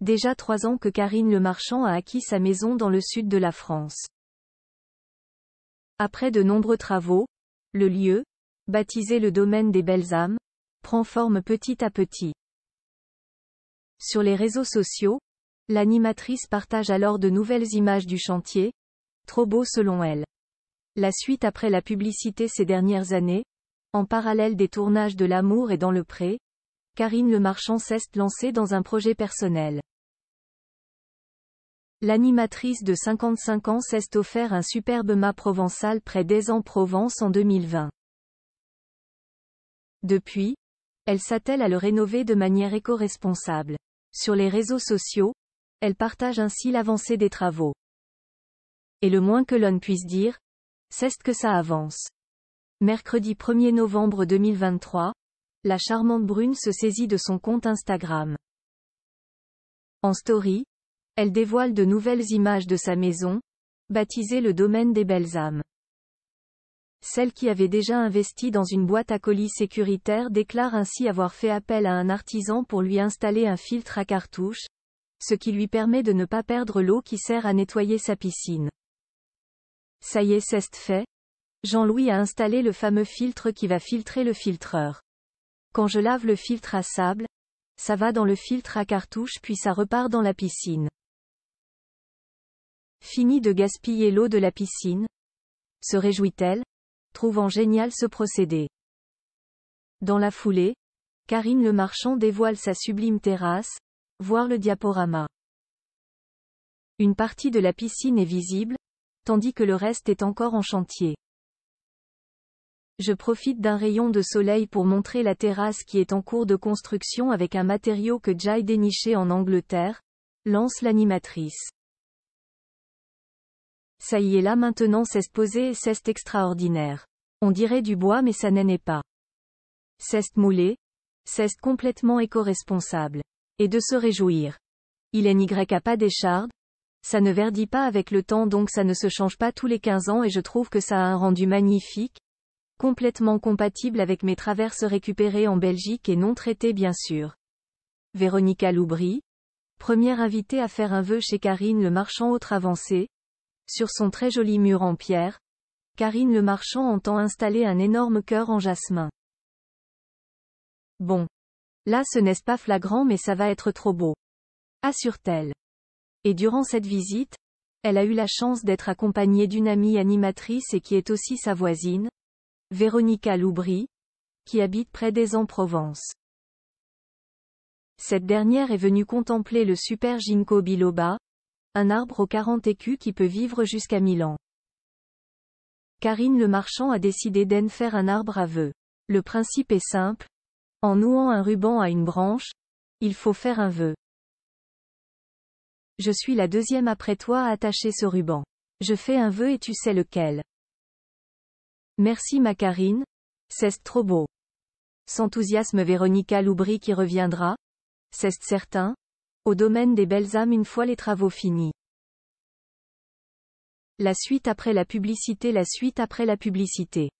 Déjà trois ans que Karine Le Marchand a acquis sa maison dans le sud de la France. Après de nombreux travaux, le lieu, baptisé le domaine des belles âmes, prend forme petit à petit. Sur les réseaux sociaux, l'animatrice partage alors de nouvelles images du chantier, trop beau selon elle. La suite après la publicité ces dernières années, en parallèle des tournages de l'amour et dans le pré, Karine Le Marchand s'est lancée dans un projet personnel. L'animatrice de 55 ans s'est offert un superbe mât provençal près d'Aix-en-Provence en 2020. Depuis, elle s'attelle à le rénover de manière éco-responsable. Sur les réseaux sociaux, elle partage ainsi l'avancée des travaux. Et le moins que l'on puisse dire, c'est que ça avance. Mercredi 1er novembre 2023, la charmante brune se saisit de son compte Instagram. En story, elle dévoile de nouvelles images de sa maison, baptisée le domaine des belles âmes. Celle qui avait déjà investi dans une boîte à colis sécuritaire déclare ainsi avoir fait appel à un artisan pour lui installer un filtre à cartouche, ce qui lui permet de ne pas perdre l'eau qui sert à nettoyer sa piscine. Ça y est, c'est fait. Jean-Louis a installé le fameux filtre qui va filtrer le filtreur. Quand je lave le filtre à sable, ça va dans le filtre à cartouche puis ça repart dans la piscine. Fini de gaspiller l'eau de la piscine Se réjouit-elle Trouvant génial ce procédé. Dans la foulée, Karine Le Marchand dévoile sa sublime terrasse, voir le diaporama. Une partie de la piscine est visible, tandis que le reste est encore en chantier. Je profite d'un rayon de soleil pour montrer la terrasse qui est en cours de construction avec un matériau que Jai déniché en Angleterre, lance l'animatrice. Ça y est là maintenant c'est posé et c'est extraordinaire. On dirait du bois mais ça n'en est pas. C'est moulé. C'est complètement éco-responsable. Et de se réjouir. Il est n'y a pas d'écharde. Ça ne verdit pas avec le temps donc ça ne se change pas tous les 15 ans et je trouve que ça a un rendu magnifique. Complètement compatible avec mes traverses récupérées en Belgique et non traitées bien sûr. Véronica Loubry. Première invitée à faire un vœu chez Karine le marchand autre avancé, sur son très joli mur en pierre, Karine le marchand entend installer un énorme cœur en jasmin. Bon. Là ce n'est pas flagrant mais ça va être trop beau. Assure-t-elle. Et durant cette visite, elle a eu la chance d'être accompagnée d'une amie animatrice et qui est aussi sa voisine, Véronica Loubry, qui habite près des en provence Cette dernière est venue contempler le super ginkgo biloba, un arbre aux 40 écus qui peut vivre jusqu'à 1000 ans. Karine le marchand a décidé d'en faire un arbre à vœux. Le principe est simple. En nouant un ruban à une branche, il faut faire un vœu. Je suis la deuxième après toi à attacher ce ruban. Je fais un vœu et tu sais lequel. Merci ma Karine. C'est trop beau. S'enthousiasme Véronica Loubry qui reviendra. C'est certain, au domaine des belles âmes une fois les travaux finis. La suite après la publicité La suite après la publicité